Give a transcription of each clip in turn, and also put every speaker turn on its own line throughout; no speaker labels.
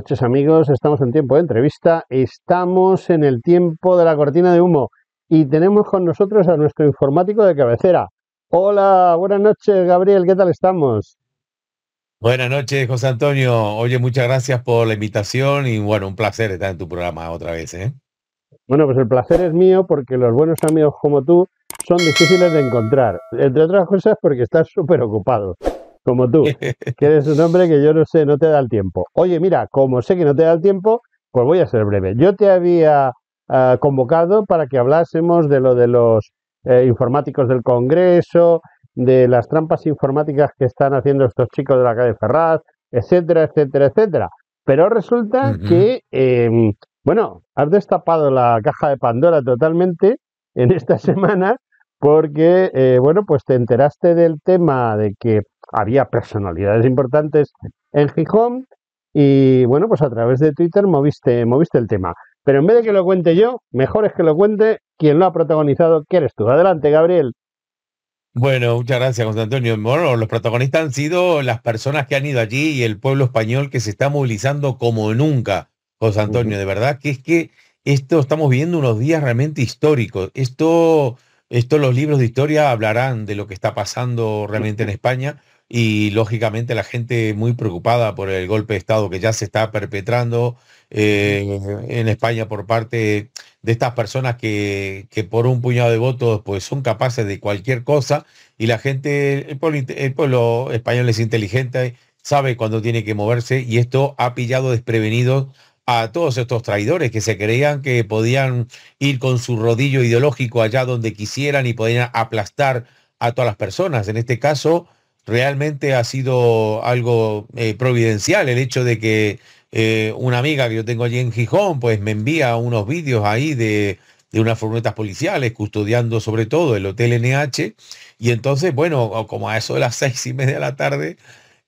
Buenas noches amigos, estamos en tiempo de entrevista, estamos en el tiempo de la cortina de humo y tenemos con nosotros a nuestro informático de cabecera. Hola, buenas noches Gabriel, ¿qué tal estamos?
Buenas noches José Antonio, oye muchas gracias por la invitación y bueno, un placer estar en tu programa otra vez. ¿eh?
Bueno, pues el placer es mío porque los buenos amigos como tú son difíciles de encontrar, entre otras cosas porque estás súper ocupado como tú, que eres un hombre que yo no sé, no te da el tiempo. Oye, mira, como sé que no te da el tiempo, pues voy a ser breve. Yo te había ah, convocado para que hablásemos de lo de los eh, informáticos del Congreso, de las trampas informáticas que están haciendo estos chicos de la calle Ferraz, etcétera, etcétera, etcétera. Pero resulta que, em, bueno, has destapado la caja de Pandora totalmente en esta semana porque, eh, bueno, pues te enteraste del tema de que había personalidades importantes en Gijón y bueno, pues a través de Twitter moviste, moviste el tema. Pero en vez de que lo cuente yo, mejor es que lo cuente quien lo ha protagonizado, que eres tú. Adelante, Gabriel.
Bueno, muchas gracias, José Antonio. Bueno, los protagonistas han sido las personas que han ido allí y el pueblo español que se está movilizando como nunca, José Antonio. De verdad que es que esto estamos viendo unos días realmente históricos. Esto, esto los libros de historia hablarán de lo que está pasando realmente en España, y lógicamente la gente muy preocupada por el golpe de Estado que ya se está perpetrando eh, en España por parte de estas personas que, que, por un puñado de votos pues son capaces de cualquier cosa y la gente, el pueblo, el pueblo español es inteligente, sabe cuándo tiene que moverse y esto ha pillado desprevenidos a todos estos traidores que se creían que podían ir con su rodillo ideológico allá donde quisieran y podían aplastar a todas las personas. En este caso, realmente ha sido algo eh, providencial el hecho de que eh, una amiga que yo tengo allí en Gijón, pues me envía unos vídeos ahí de, unas furgonetas policiales custodiando sobre todo el hotel NH. Y entonces, bueno, como a eso de las seis y media de la tarde,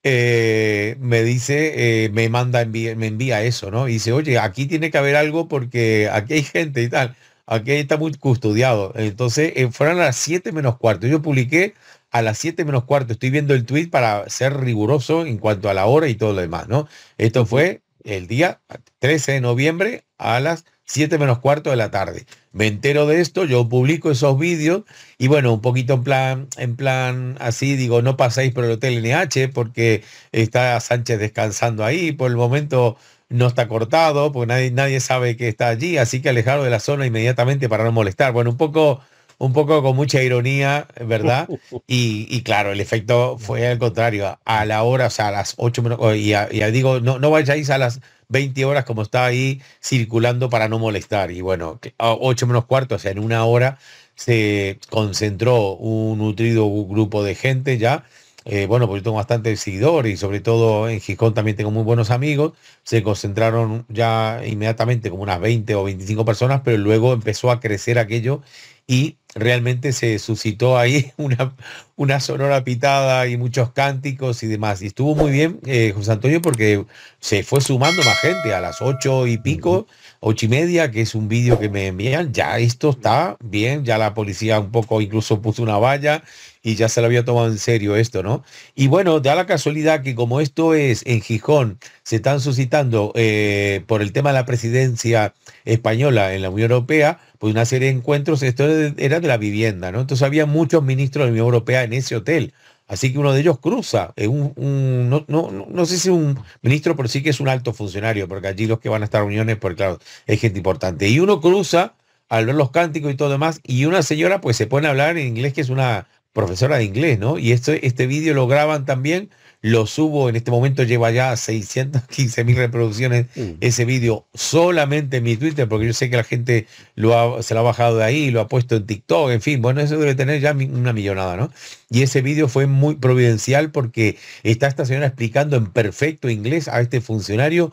eh, me dice, me manda, me envía eso, ¿no? Y dice, oye, aquí tiene que haber algo porque aquí hay gente y tal, aquí está muy custodiado. Entonces, fueron a las siete menos cuarto. Yo publiqué a las 7 menos cuarto. Estoy viendo el tweet para ser riguroso en cuanto a la hora y todo lo demás, ¿no? Esto fue el día 13 de noviembre a las 7 menos cuarto de la tarde. Me entero de esto, yo publico esos vídeos y bueno, un poquito en plan, en plan así, digo, no paséis por el hotel NH porque está Sánchez descansando ahí, por el momento no está cortado, porque nadie, nadie sabe que está allí, así que alejado de la zona inmediatamente para no molestar. Bueno, un poco un poco con mucha ironía, ¿verdad? Y, claro, el efecto fue al contrario. A la hora, o sea, a las 8 menos, y, digo, no, no vayáis a las 20 horas como está ahí circulando para no molestar. Y bueno, 8 menos cuarto, o sea, en una hora se concentró un nutrido grupo de gente ya eh, bueno, pues yo tengo bastante seguidor y sobre todo en Gijón también tengo muy buenos amigos. Se concentraron ya inmediatamente como unas 20 o 25 personas, pero luego empezó a crecer aquello y realmente se suscitó ahí una, una sonora pitada y muchos cánticos y demás. Y estuvo muy bien, eh, José Antonio, porque se fue sumando más gente a las ocho y pico, ocho y media, que es un vídeo que me envían. Ya esto está bien, ya la policía un poco incluso puso una valla y ya se lo había tomado en serio esto, ¿no? Y bueno, da la casualidad que como esto es en Gijón, se están suscitando eh, por el tema de la presidencia española en la Unión Europea, pues una serie de encuentros, esto era de la vivienda, ¿no? Entonces había muchos ministros de la Unión Europea en ese hotel. Así que uno de ellos cruza, eh, un, no, sé si un ministro, pero sí que es un alto funcionario, porque allí los que van a estar reuniones, porque claro, es gente importante. Y uno cruza al ver los cánticos y todo demás, y una señora pues se pone a hablar en inglés, que es una profesora de inglés, ¿no? Y este, este vídeo lo graban también, lo subo, en este momento lleva ya 615 mil reproducciones mm. ese vídeo solamente en mi Twitter, porque yo sé que la gente lo se lo ha bajado de ahí, lo ha puesto en TikTok, en fin, bueno, eso debe tener ya una millonada, ¿no? Y ese vídeo fue muy providencial porque está esta señora explicando en perfecto inglés a este funcionario.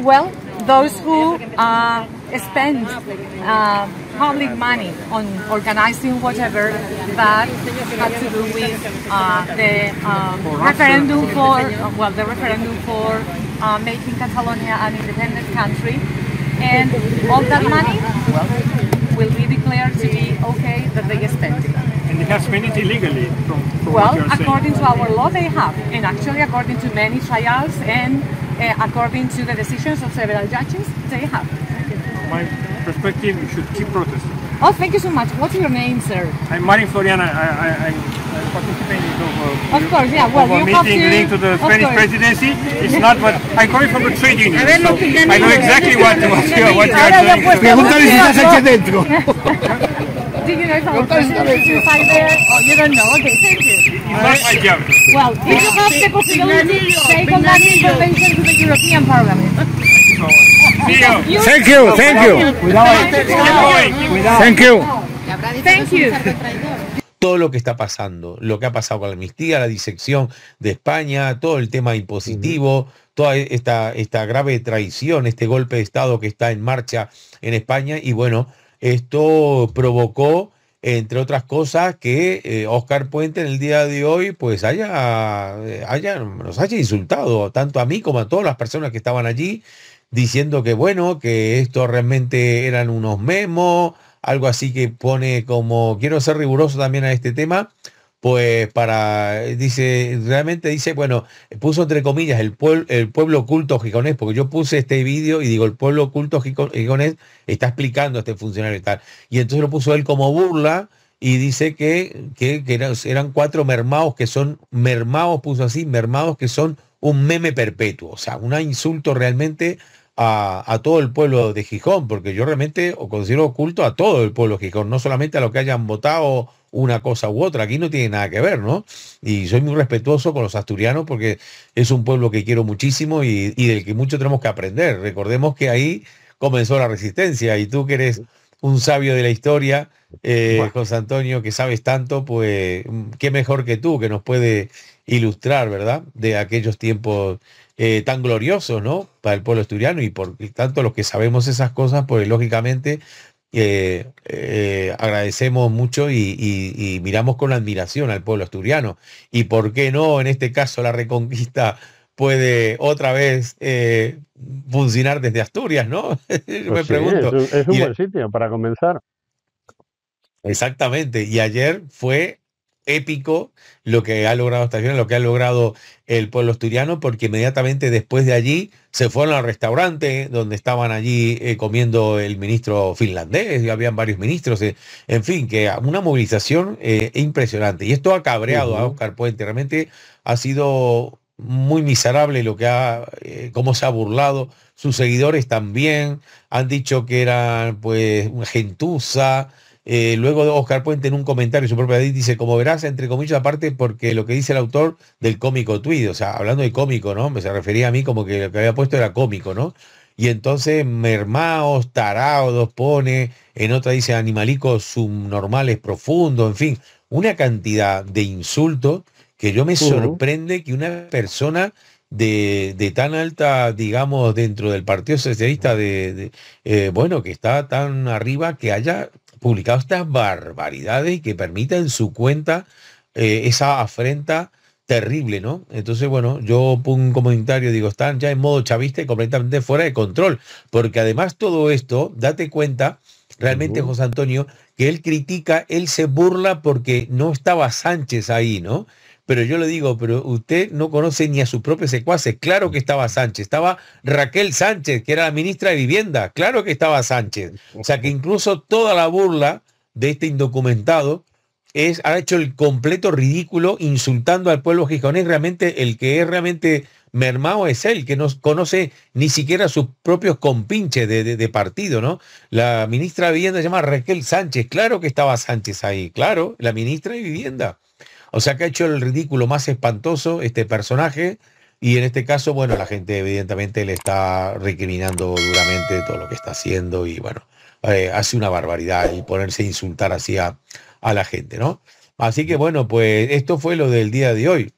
Well. those who uh, spend uh, public money on organizing whatever that had to do with uh, the um,
referendum for,
well, the referendum for uh, making Catalonia an independent country. And all that money well, will be declared to be okay that they spent it. And they have spent it illegally from, from Well, according saying. to our law they have, and actually according to many trials and uh, according to the decisions of several judges they have. From my perspective, you should keep protesting. Oh, thank you so much. What's your name, sir? I'm Marin Floriana. I, I, I participating of, uh, of course, yeah. Well, of are meeting to, linked to the Spanish presidency. It's not what I'm coming from the trade union, so I know exactly what what you are, what you are doing. Do
you know if our president is inside there? Oh, you don't know. Okay, thank you. Todo lo que está pasando, lo que ha pasado con la amnistía, la disección de España, todo el tema impositivo, toda esta, esta grave traición, este golpe de Estado que está en marcha en España y bueno, esto provocó entre otras cosas, que Oscar eh, Puente en el día de hoy pues haya, eh, haya, nos haya insultado tanto a mí como a todas las personas que estaban allí, diciendo que bueno, que esto realmente eran unos memos, algo así que pone como, quiero ser riguroso también a este tema, pues para, dice, realmente dice, bueno, puso entre comillas el, pueblo el pueblo gijonés, porque yo puse este vídeo y digo, el pueblo oculto gijonés está explicando a este funcionario y tal. Y entonces lo puso él como burla y dice que, que, eran cuatro mermados que son, mermados puso así, mermados que son un meme perpetuo, o sea, un insulto realmente a, a, todo el pueblo de Gijón, porque yo realmente considero oculto a todo el pueblo de Gijón, no solamente a los que hayan votado una cosa u otra. Aquí no tiene nada que ver, ¿no? Y soy muy respetuoso con los asturianos porque es un pueblo que quiero muchísimo y, del que mucho tenemos que aprender. Recordemos que ahí comenzó la resistencia y tú que eres un sabio de la historia, eh, José Antonio, que sabes tanto, pues qué mejor que tú que nos puede ilustrar, ¿verdad? De aquellos tiempos eh, tan gloriosos, ¿no? Para el pueblo asturiano y por tanto los que sabemos esas cosas, pues lógicamente eh, eh, agradecemos mucho y, miramos con admiración al pueblo asturiano. Y por qué no, en este caso, la reconquista puede otra vez eh, funcionar desde Asturias, ¿no? me pues pregunto. Es un, buen sitio para comenzar. Exactamente. Y ayer fue épico lo que ha logrado esta lo que ha logrado el pueblo asturiano, porque inmediatamente después de allí se fueron al restaurante donde estaban allí eh, comiendo el ministro finlandés, y habían varios ministros, eh, en fin, que una movilización eh, impresionante. Y esto ha cabreado a Oscar Puente, realmente ha sido muy miserable lo que ha, cómo se ha burlado, sus seguidores también han dicho que era pues gentuza, eh, luego Oscar Puente en un comentario, su propia edit, dice, como verás, entre comillas, aparte porque lo que dice el autor del cómico tweet, o sea, hablando de cómico, ¿no? Me se refería a mí como que lo que había puesto era cómico, ¿no? Y entonces mermaos, taraudos pone, en otra dice animalicos subnormales profundos, en fin, una cantidad de insultos que yo me sorprende que una persona de, de, tan alta, digamos, dentro del Partido Socialista, eh, bueno, que está tan arriba que haya publicado estas barbaridades y que permita en su cuenta eh, esa afrenta terrible, ¿no? Entonces, bueno, yo pongo un comentario, digo, están ya en modo chavista y completamente fuera de control, porque además todo esto, date cuenta, realmente José Antonio, que él critica, él se burla porque no estaba Sánchez ahí, ¿no? Pero yo le digo, pero usted no conoce ni a sus propios secuaces. Claro que estaba Sánchez. Estaba Raquel Sánchez, que era la ministra de Vivienda. Claro que estaba Sánchez. O sea que incluso toda la burla de este indocumentado es, ha hecho el completo ridículo insultando al pueblo gijonés. Realmente el que es realmente mermado es él, que no conoce ni siquiera sus propios compinches de, partido, ¿no? La ministra de Vivienda se llama Raquel Sánchez. Claro que estaba Sánchez ahí. Claro, la ministra de Vivienda. O sea que ha hecho el ridículo más espantoso este personaje y en este caso, bueno, la gente evidentemente le está recriminando duramente todo lo que está haciendo y bueno, eh, hace una barbaridad y ponerse a insultar así a, la gente, ¿no? Así que bueno, pues esto fue lo del día de hoy.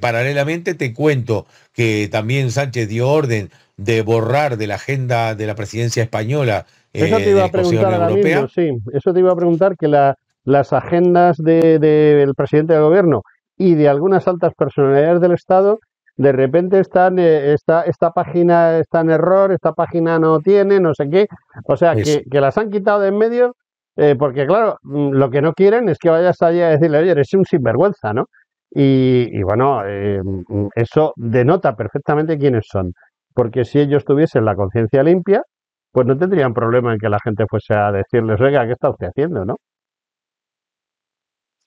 paralelamente te cuento que también Sánchez dio orden de borrar de la agenda de la presidencia española. eso eh, te Europea.
sí. Eso te iba a preguntar que la las agendas del presidente del gobierno y de algunas altas personalidades del Estado, de repente están, eh, esta, página está en error, esta página no tiene, no sé qué. O sea, que, las han quitado de en medio, eh, porque claro, mm, lo que no quieren es que vayas allá a decirle, oye, eres un sinvergüenza, ¿no? Y, bueno, eh, mm, eso denota perfectamente quiénes son, porque si ellos tuviesen la conciencia limpia, pues no tendrían problema en que la gente fuese a decirles, oiga, ¿qué está usted haciendo, no?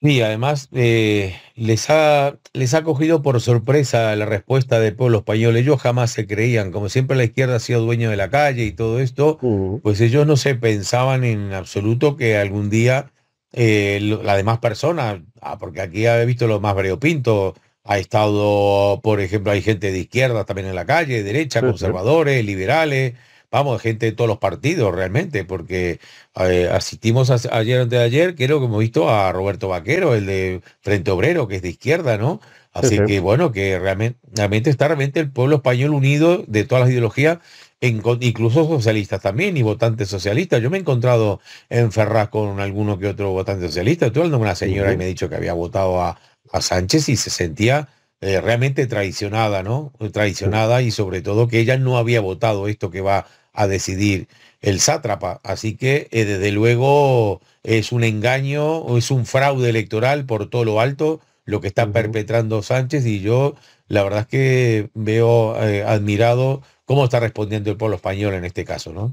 Sí, además eh, les, ha, les ha cogido por sorpresa la respuesta del pueblo español. Ellos jamás se creían, como siempre la izquierda ha sido dueño de la calle y todo esto, pues ellos no se pensaban en absoluto que algún día eh, la demás personas, ah, porque aquí he visto lo más breopinto, ha estado, por ejemplo, hay gente de izquierda también en la calle, derecha, conservadores, liberales, vamos, gente de todos los partidos realmente, porque eh, asistimos ayer antes de ayer, creo que hemos visto a Roberto Vaquero, el de Frente Obrero, que es de izquierda, ¿no? Así que bueno, que realmente, realmente está realmente el pueblo español unido de todas las ideologías incluso socialistas también y votantes socialistas. Yo me he encontrado en Ferraz con alguno que otro votante socialista. Estuve hablando una señora y me ha dicho que había votado a, a Sánchez y se sentía eh, realmente traicionada, ¿no? Traicionada y sobre todo que ella no había votado esto que va a decidir el sátrapa. Así que eh, desde luego es un engaño, es un fraude electoral por todo lo alto lo que está perpetrando Sánchez y yo la verdad es que veo eh, admirado cómo está respondiendo el pueblo español en este caso, ¿no?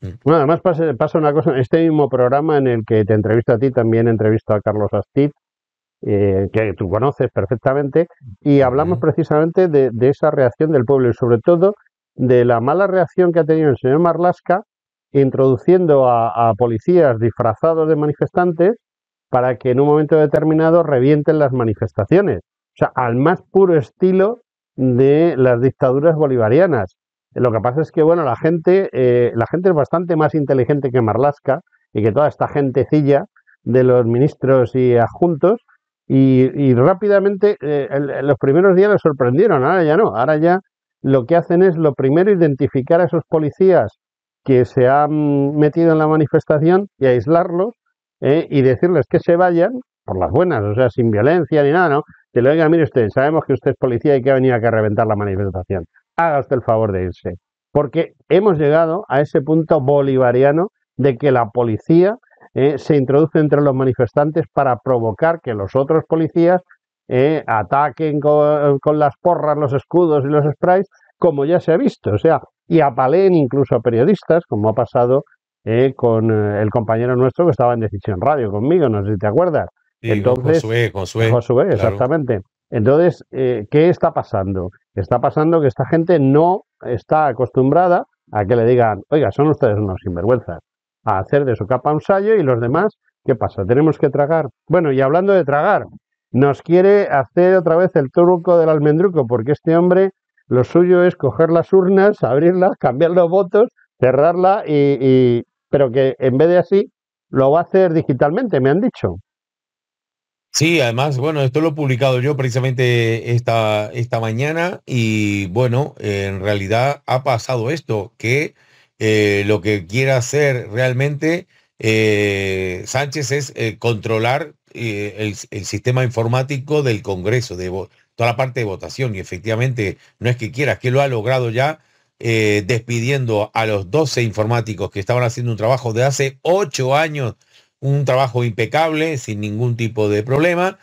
Mm. Bueno, además pasa, una cosa, este mismo programa en el que te entrevisto a ti, también entrevisto a Carlos Astiz, eh, que tú conoces perfectamente, y hablamos precisamente de, esa reacción del pueblo y sobre todo de la mala reacción que ha tenido el señor Marlasca introduciendo a, policías disfrazados de manifestantes para que en un momento determinado revienten las manifestaciones. O sea, al más puro estilo de las dictaduras bolivarianas. Lo que pasa es que, bueno, la gente, eh, la gente es bastante más inteligente que Marlasca y que toda esta gentecilla de los ministros y adjuntos. Y, rápidamente, en eh, los primeros días lo sorprendieron, ahora ya no, ahora ya lo que hacen es, lo primero, identificar a esos policías que se han metido en la manifestación y aislarlos ¿eh? y decirles que se vayan por las buenas, o sea, sin violencia ni nada, ¿no? Que le digan, mire usted, sabemos que usted es policía y que ha venido a reventar la manifestación. Haga usted el favor de irse. Porque hemos llegado a ese punto bolivariano de que la policía ¿eh? se introduce entre los manifestantes para provocar que los otros policías ¿eh? ataquen con, las porras, los escudos y los sprays, como ya se ha visto, o sea, y apaleen incluso a periodistas, como ha pasado ¿eh? con eh, el compañero nuestro que estaba en Decisión Radio conmigo, no sé si te acuerdas. Entonces,
Josué,
exactamente. Entonces, ¿qué está pasando? Está pasando que esta gente no está acostumbrada a que le digan, oiga, son ustedes unos sinvergüenzas, a hacer de su capa un sallo y los demás, ¿qué pasa? Tenemos que tragar. Bueno, y hablando de tragar, nos quiere hacer otra vez el truco del almendruco, porque este hombre lo suyo es coger las urnas, abrirlas, cambiar los votos, cerrarla, y, pero que en vez de así lo va a hacer digitalmente, me han dicho.
Sí, además, bueno, esto lo he publicado yo precisamente esta, esta mañana y bueno, en realidad ha pasado esto, que eh, lo que quiere hacer realmente eh, Sánchez es eh, controlar eh, el, sistema informático del Congreso, de toda la parte de votación. Y efectivamente, no es que quieras, que lo ha logrado ya eh, despidiendo a los 12 informáticos que estaban haciendo un trabajo de hace 8 años, un trabajo impecable, sin ningún tipo de problema.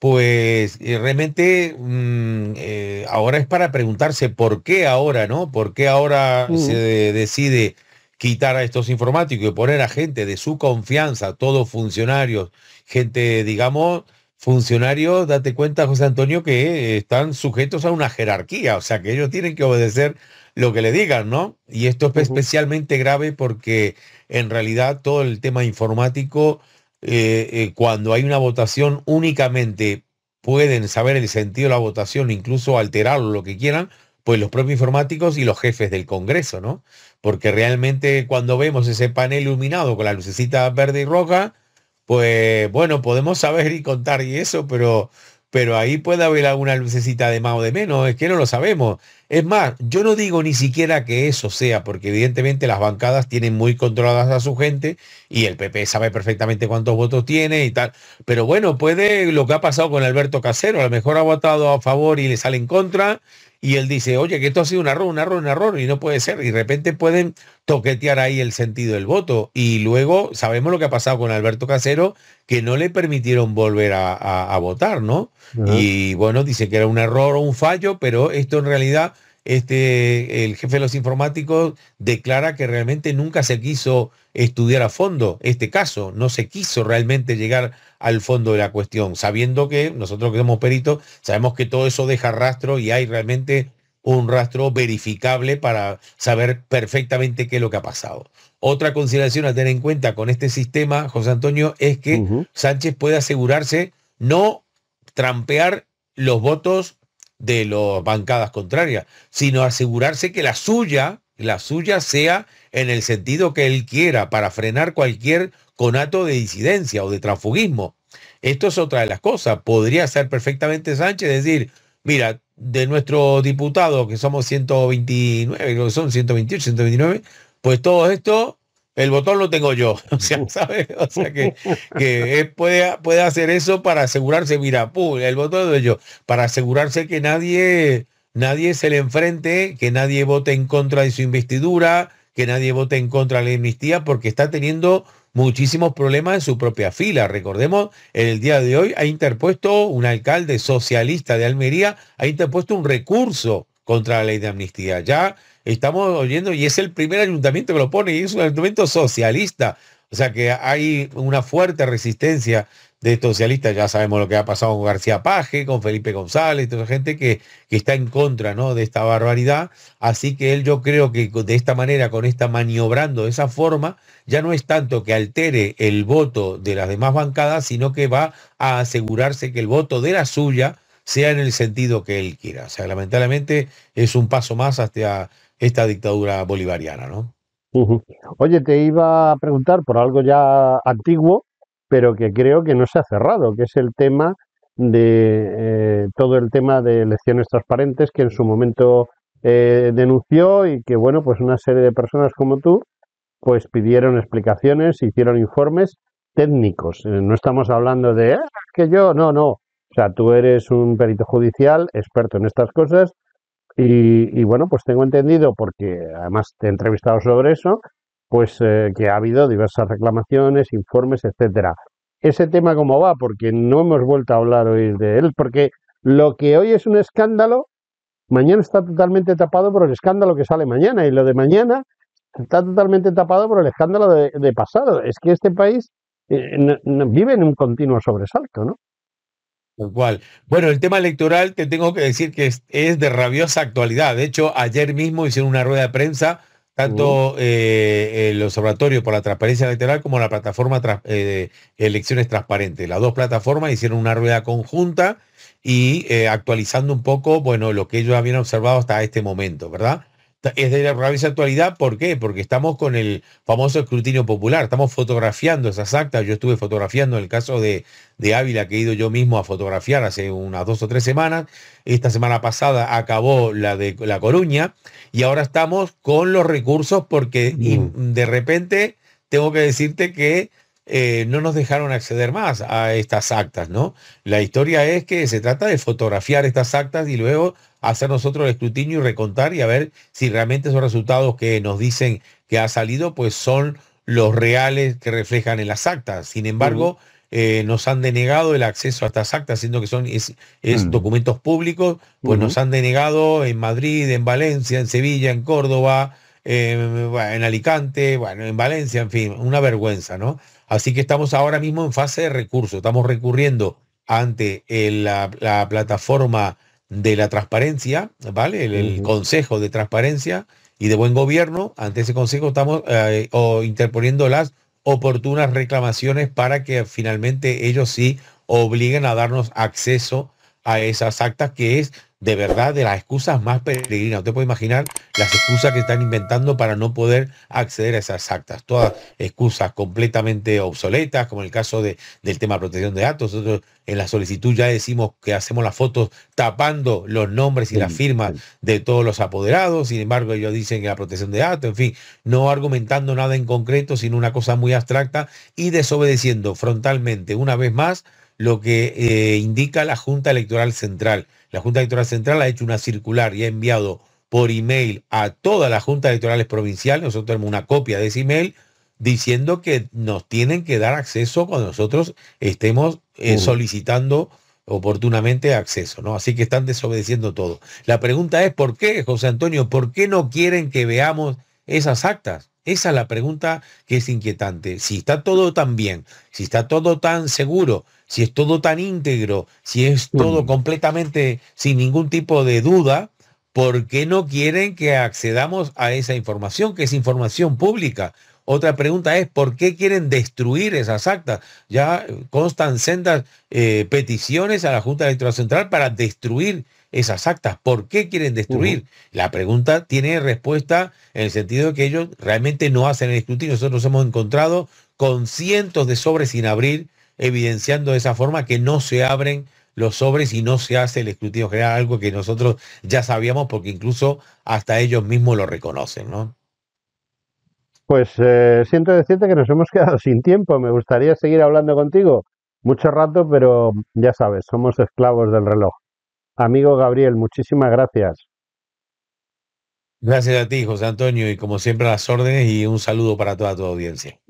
Pues eh, realmente mm, ahora es para preguntarse por qué ahora, ¿no? ¿Por qué ahora mm. se decide quitar a estos informáticos y poner a gente de su confianza, todos funcionarios, gente, digamos, funcionarios, date cuenta, José Antonio, que están sujetos a una jerarquía, o sea, que ellos tienen que obedecer lo que le digan, ¿no? Y esto es especialmente grave porque en realidad todo el tema informático, eh, eh, cuando hay una votación únicamente pueden saber el sentido de la votación, incluso alterarlo, lo que quieran, pues los propios informáticos y los jefes del Congreso, ¿no? Porque realmente cuando vemos ese panel iluminado con la lucecita verde y roja, pues bueno, podemos saber y contar y eso, pero, pero ahí puede haber alguna lucecita de más o de menos, es que no lo sabemos. Es más, yo no digo ni siquiera que eso sea, porque evidentemente las bancadas tienen muy controladas a su gente y el PP sabe perfectamente cuántos votos tiene y tal. Pero bueno, puede lo que ha pasado con Alberto Casero, a lo mejor ha votado a favor y le sale en contra y él dice, oye, que esto ha sido un error, un error, un error, y no puede ser. Y de repente pueden toquetear ahí el sentido del voto. Y luego sabemos lo que ha pasado con Alberto Casero, que no le permitieron volver a, votar, ¿no? Y bueno, dice que era un error o un fallo, pero esto en realidad, este, el jefe de los informáticos declara que realmente nunca se quiso estudiar a fondo este caso. No se quiso realmente llegar al fondo de la cuestión, sabiendo que nosotros que somos peritos, sabemos que todo eso deja rastro y hay realmente un rastro verificable para saber perfectamente qué es lo que ha pasado. Otra consideración a tener en cuenta con este sistema, José Antonio, es que Sánchez puede asegurarse no trampear los votos de las bancadas contrarias, sino asegurarse que la suya, la suya sea en el sentido que él quiera para frenar cualquier conato de disidencia o de transfugismo. Esto es otra de las cosas. Podría ser perfectamente Sánchez decir, mira, de nuestro diputado, que somos 129, que son 128, 129, pues todo esto, el botón lo tengo yo. O sea, ¿sabes? O sea, que, que él puede, hacer eso para asegurarse, mira, el botón lo tengo yo, para asegurarse que nadie, nadie se le enfrente, que nadie vote en contra de su investidura, que nadie vote en contra de la amnistía porque está teniendo muchísimos problemas en su propia fila. Recordemos, el día de hoy ha interpuesto un alcalde socialista de Almería, ha interpuesto un recurso contra la ley de amnistía. Ya estamos oyendo, y es el primer ayuntamiento que lo pone, y es un ayuntamiento socialista. O sea que hay una fuerte resistencia de estos socialistas, ya sabemos lo que ha pasado con García Paje, con Felipe González, toda esa gente que, está en contra ¿no? de esta barbaridad. Así que él yo creo que de esta manera, con esta maniobrando de esa forma, ya no es tanto que altere el voto de las demás bancadas, sino que va a asegurarse que el voto de la suya sea en el sentido que él quiera. O sea, lamentablemente es un paso más hacia esta dictadura bolivariana, ¿no?
Oye, te iba a preguntar por algo ya antiguo, pero que creo que no se ha cerrado, que es el tema de eh, todo el tema de elecciones transparentes que en su momento eh, denunció y que, bueno, pues una serie de personas como tú, pues pidieron explicaciones, hicieron informes técnicos. Eh, no estamos hablando de ah, que yo, no, no. O sea, tú eres un perito judicial, experto en estas cosas, y, y, bueno, pues tengo entendido, porque además te he entrevistado sobre eso, pues eh, que ha habido diversas reclamaciones, informes, etcétera. Ese tema cómo va, porque no hemos vuelto a hablar hoy de él, porque lo que hoy es un escándalo, mañana está totalmente tapado por el escándalo que sale mañana, y lo de mañana está totalmente tapado por el escándalo de, pasado. Es que este país eh, vive en un continuo sobresalto, ¿no?
cual. Bueno, el tema electoral te tengo que decir que es, de rabiosa actualidad. De hecho, ayer mismo hicieron una rueda de prensa tanto eh, el Observatorio por la Transparencia Electoral como la plataforma eh, Elecciones Transparentes. Las dos plataformas hicieron una rueda conjunta y eh, actualizando un poco, bueno, lo que ellos habían observado hasta este momento, ¿verdad? es de la rabia actualidad. ¿Por qué? Porque estamos con el famoso escrutinio popular, estamos fotografiando esas actas. Yo estuve fotografiando el caso de, de Ávila, que he ido yo mismo a fotografiar hace unas dos o tres semanas. Esta semana pasada acabó la de La Coruña y ahora estamos con los recursos porque mm. de repente tengo que decirte que eh, no nos dejaron acceder más a estas actas, ¿no? La historia es que se trata de fotografiar estas actas y luego hacer nosotros el escrutinio y recontar y a ver si realmente esos resultados que nos dicen que ha salido, pues son los reales que reflejan en las actas. Sin embargo, eh, nos han denegado el acceso a estas actas, siendo que son mm. documentos públicos, pues nos han denegado en Madrid, en Valencia, en Sevilla, en Córdoba, en Alicante, bueno, en Valencia, en fin, una vergüenza, ¿no? Así que estamos ahora mismo en fase de recurso, estamos recurriendo ante la, plataforma de la transparencia, ¿vale? El, Consejo de Transparencia y de Buen Gobierno, ante ese consejo estamos eh, o interponiendo las oportunas reclamaciones para que finalmente ellos sí obliguen a darnos acceso a esas actas, que es de verdad de las excusas más peregrinas. Usted puede imaginar las excusas que están inventando para no poder acceder a esas actas. Todas excusas completamente obsoletas, como en el caso de, del tema de protección de datos. Nosotros en la solicitud ya decimos que hacemos las fotos tapando los nombres y las firmas de todos los apoderados. Sin embargo, ellos dicen que la protección de datos, en fin, no argumentando nada en concreto, sino una cosa muy abstracta y desobedeciendo frontalmente una vez más lo que eh, indica la Junta Electoral Central. La Junta Electoral Central ha hecho una circular y ha enviado por email a todas las Junta electorales provinciales, nosotros tenemos una copia de ese email, diciendo que nos tienen que dar acceso cuando nosotros estemos eh, solicitando oportunamente acceso, ¿no? Así que están desobedeciendo todo. La pregunta es, ¿por qué, José Antonio? ¿Por qué no quieren que veamos esas actas? Esa es la pregunta que es inquietante. Si está todo tan bien, si está todo tan seguro, si es todo tan íntegro, si es todo completamente sin ningún tipo de duda, ¿por qué no quieren que accedamos a esa información, que es información pública? Otra pregunta es, ¿por qué quieren destruir esas actas? Ya constan sendas eh, peticiones a la Junta Electoral Central para destruir esas actas? ¿Por qué quieren destruir? La pregunta tiene respuesta en el sentido de que ellos realmente no hacen el escrutinio. Nosotros hemos encontrado con cientos de sobres sin abrir, evidenciando de esa forma que no se abren los sobres y no se hace el escrutinio general, algo que nosotros ya sabíamos porque incluso hasta ellos mismos lo reconocen, ¿no?
Pues eh, siento decirte que nos hemos quedado sin tiempo. Me gustaría seguir hablando contigo mucho rato, pero ya sabes, somos esclavos del reloj. Amigo Gabriel, muchísimas gracias.
Gracias a ti, José Antonio, y como siempre a las órdenes y un saludo para toda tu audiencia.